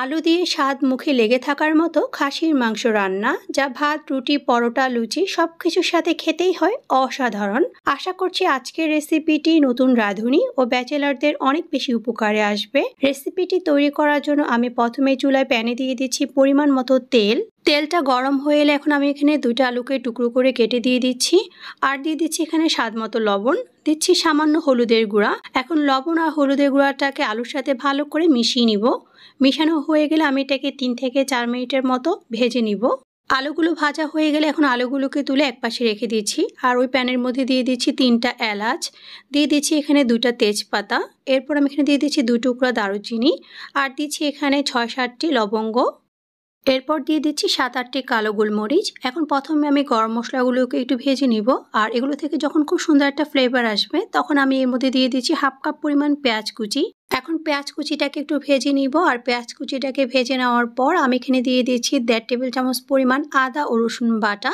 আলু দিয়ে স্বাদ মুখে লেগে থাকার মতো খাসির মাংস রান্না যা ভাত রুটি পরোটা লুচি সব কিছুর সাথে খেতেই হয় অসাধারণ আশা করছি আজকের রেসিপিটি নতুন রাঁধুনি ও ব্যাচেলারদের অনেক বেশি উপকারে আসবে রেসিপিটি তৈরি করার জন্য আমি প্রথমে চুলায় প্যানে দিয়ে দিচ্ছি পরিমাণ মতো তেল তেলটা গরম হয়ে এলে এখন আমি এখানে দুইটা আলুকে টুকরো করে কেটে দিয়ে দিচ্ছি আর দিয়ে দিচ্ছি এখানে স্বাদ মতো লবণ দিচ্ছি সামান্য হলুদের গুঁড়া এখন লবণ আর হলুদের গুঁড়াটাকে আলুর সাথে ভালো করে মিশিয়ে নিব মিশানো হয়ে গেলে আমি এটাকে তিন থেকে চার মিনিটের মতো ভেজে নিব আলুগুলো ভাজা হয়ে গেলে এখন আলুগুলোকে তুলে একপাশে রেখে দিচ্ছি আর ওই প্যানের মধ্যে দিয়ে দিচ্ছি তিনটা এলাচ দিয়ে দিচ্ছি এখানে দুটা তেজপাতা এরপর আমি এখানে দিয়ে দিচ্ছি দুই টুকরা দারুচিনি আর দিচ্ছি এখানে ছয় সাতটি লবঙ্গ এরপর দিয়ে দিচ্ছি সাত আটটি কালো গোলমরিচ এখন প্রথমে আমি গরম মশলাগুলোকে একটু ভেজে নিব আর এগুলো থেকে যখন খুব সুন্দর একটা ফ্লেভার আসবে তখন আমি এর মধ্যে দিয়ে দিচ্ছি হাফ কাপ পরিমাণ পেঁয়াজ কুচি এখন পেঁয়াজ কুচিটাকে একটু ভেজে নিব আর পেঁয়াজ কুচিটাকে ভেজে নেওয়ার পর আমি এখানে দিয়ে দিচ্ছি দেড় টেবিল চামচ পরিমাণ আদা ও রসুন বাটা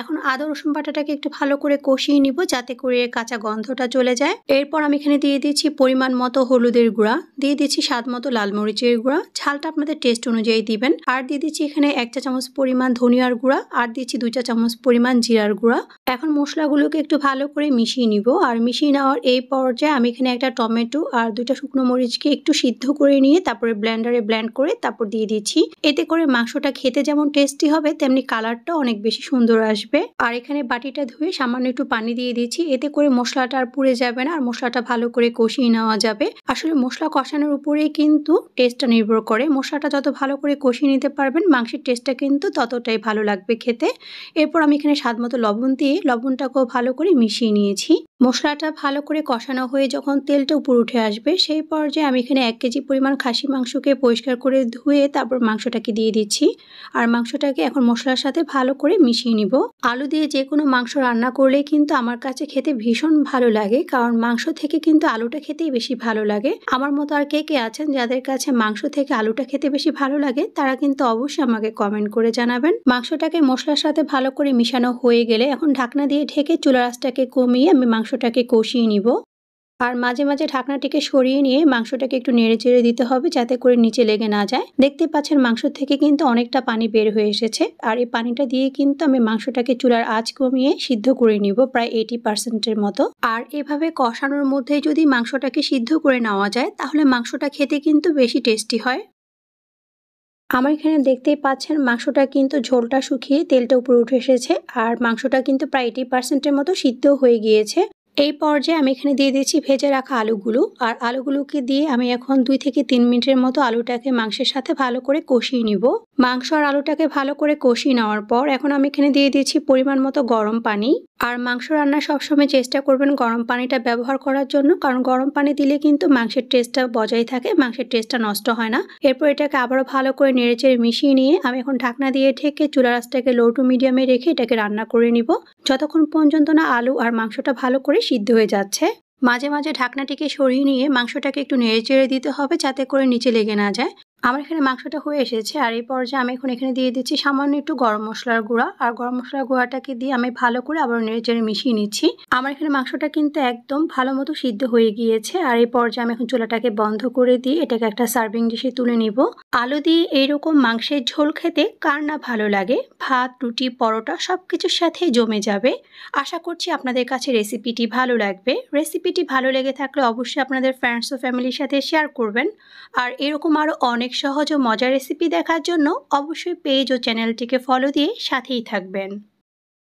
এখন আদা রসুন বাটাটাকে একটু ভালো করে কষিয়ে নিব যাতে করে কাঁচা গন্ধটা চলে যায় এরপর আমি এখানে দিয়ে দিচ্ছি পরিমাণ মতো হলুদের গুঁড়া দিয়ে দিচ্ছি স্বাদ মতো লাল মরিচের গুঁড়া ঝালটা আপনাদের টেস্ট অনুযায়ী দিবেন আর দিয়ে দিচ্ছি এখানে এক চা চামচ পরিমাণ ধনিয়ার গুঁড়া আর দিচ্ছি দুই চা চামচ পরিমাণ জিরার গুঁড়া এখন মশলাগুলোকে একটু ভালো করে মিশিয়ে নিব আর মিশিয়ে নেওয়ার এই পর্যায়ে আমি এখানে একটা টমেটো আর দুইটা শুকনো মরিচকে একটু সিদ্ধ করে নিয়ে তারপরে ব্ল্যান্ডারে ব্ল্যান্ড করে তারপর দিয়ে দিচ্ছি এতে করে মাংসটা খেতে যেমন টেস্টি হবে তেমনি কালারটা অনেক বেশি সুন্দর আসবে আসবে আর এখানে বাটিটা ধুয়ে সামান্য একটু পানি দিয়ে দিয়েছি এতে করে মশলাটা আর পুড়ে যাবে না আর মশলাটা ভালো করে কষিয়ে নেওয়া যাবে আসলে মশলা কষানোর উপরেই কিন্তু টেস্টটা নির্ভর করে মশলাটা যত ভালো করে কষিয়ে নিতে পারবেন মাংসের টেস্টটা কিন্তু ততটাই ভালো লাগবে খেতে এরপর আমি এখানে স্বাদ মতো লবণ দিয়ে লবণটাকেও ভালো করে মিশিয়ে নিয়েছি মশলাটা ভালো করে কষানো হয়ে যখন তেলটা উপর উঠে আসবে সেই পর্যায়ে আমি এখানে এক কেজি পরিমাণ খাসি মাংসকে পরিষ্কার করে ধুয়ে তারপর মাংসটাকে দিয়ে দিচ্ছি আর মাংসটাকে এখন মশলার সাথে ভালো করে মিশিয়ে নিব আলু দিয়ে যে কোনো মাংস রান্না করলে কিন্তু আমার কাছে খেতে ভীষণ ভালো লাগে কারণ মাংস থেকে কিন্তু আলুটা খেতেই বেশি ভালো লাগে আমার মতো আর কে কে আছেন যাদের কাছে মাংস থেকে আলুটা খেতে বেশি ভালো লাগে তারা কিন্তু অবশ্যই আমাকে কমেন্ট করে জানাবেন মাংসটাকে মশলার সাথে ভালো করে মিশানো হয়ে গেলে এখন ঢাকনা দিয়ে ঢেকে চুলা রাসটাকে কমিয়ে আমি মাংস মাংসটাকে কষিয়ে নিব আর মাঝে মাঝে ঢাকনাটিকে সরিয়ে নিয়ে মাংসটাকে একটু নেড়ে চেড়ে দিতে হবে যাতে করে নিচে লেগে না যায় দেখতে পাচ্ছেন মাংস থেকে কিন্তু অনেকটা পানি বের হয়ে এসেছে আর এই পানিটা দিয়ে কিন্তু আমি মাংসটাকে চুলার আঁচ কমিয়ে সিদ্ধ করে নিব প্রায় এইটি পার্সেন্টের মতো আর এভাবে কষানোর মধ্যে যদি মাংসটাকে সিদ্ধ করে নেওয়া যায় তাহলে মাংসটা খেতে কিন্তু বেশি টেস্টি হয় আমার এখানে দেখতেই পাচ্ছেন মাংসটা কিন্তু ঝোলটা শুকিয়ে তেলটা উপরে উঠে এসেছে আর মাংসটা কিন্তু প্রায় এইটি পার্সেন্টের মতো সিদ্ধ হয়ে গিয়েছে এই পর্যায়ে আমি এখানে দিয়ে দিয়েছি ভেজে রাখা আলুগুলো আর আলুগুলোকে দিয়ে আমি এখন দুই থেকে তিন মিনিটের মতো আলুটাকে মাংসের সাথে ভালো করে কষিয়ে নিব মাংস আর আলুটাকে ভালো করে কষিয়ে নেওয়ার পর এখন আমি এখানে দিয়ে দিয়েছি পরিমাণ মতো গরম পানি আর মাংস রান্না সবসময় চেষ্টা করবেন গরম পানিটা ব্যবহার করার জন্য কারণ গরম পানি দিলে কিন্তু মাংসের টেস্টটা বজায় থাকে মাংসের টেস্টটা নষ্ট হয় না এরপর এটাকে আবারও ভালো করে নেড়েচেড়ে মিশিয়ে নিয়ে আমি এখন ঢাকনা দিয়ে ঢেকে চুলা রাসটাকে লো টু মিডিয়ামে রেখে এটাকে রান্না করে নিব যতক্ষণ পর্যন্ত না আলু আর মাংসটা ভালো করে সিদ্ধ হয়ে যাচ্ছে মাঝে মাঝে ঢাকনাটিকে সরিয়ে নিয়ে মাংসটাকে একটু নেড়ে চেড়ে দিতে হবে যাতে করে নিচে লেগে না যায় আমার এখানে মাংসটা হয়ে এসেছে আর এই পর্যায়ে আমি এখন এখানে দিয়ে দিচ্ছি সামান্য একটু গরম মশলার গুঁড়া আর গরম মশলার গুঁড়াটাকে দিয়ে আমি ভালো করে আবার নেড়েচেড়ে মিশিয়ে নিচ্ছি আমার এখানে মাংসটা কিন্তু একদম ভালো মতো সিদ্ধ হয়ে গিয়েছে আর এই পর্যায়ে আমি এখন চুলাটাকে বন্ধ করে দিয়ে এটাকে একটা সার্ভিং ডিশে তুলে নিব আলু দিয়ে এইরকম মাংসের ঝোল খেতে কার না ভালো লাগে ভাত রুটি পরোটা সব কিছুর সাথে জমে যাবে আশা করছি আপনাদের কাছে রেসিপিটি ভালো লাগবে রেসিপিটি ভালো লেগে থাকলে অবশ্যই আপনাদের ফ্রেন্ডস ও ফ্যামিলির সাথে শেয়ার করবেন আর এরকম আরও অনেক সহজ ও মজার রেসিপি দেখার জন্য অবশ্যই পেজ ও চ্যানেলটিকে ফলো দিয়ে সাথেই থাকবেন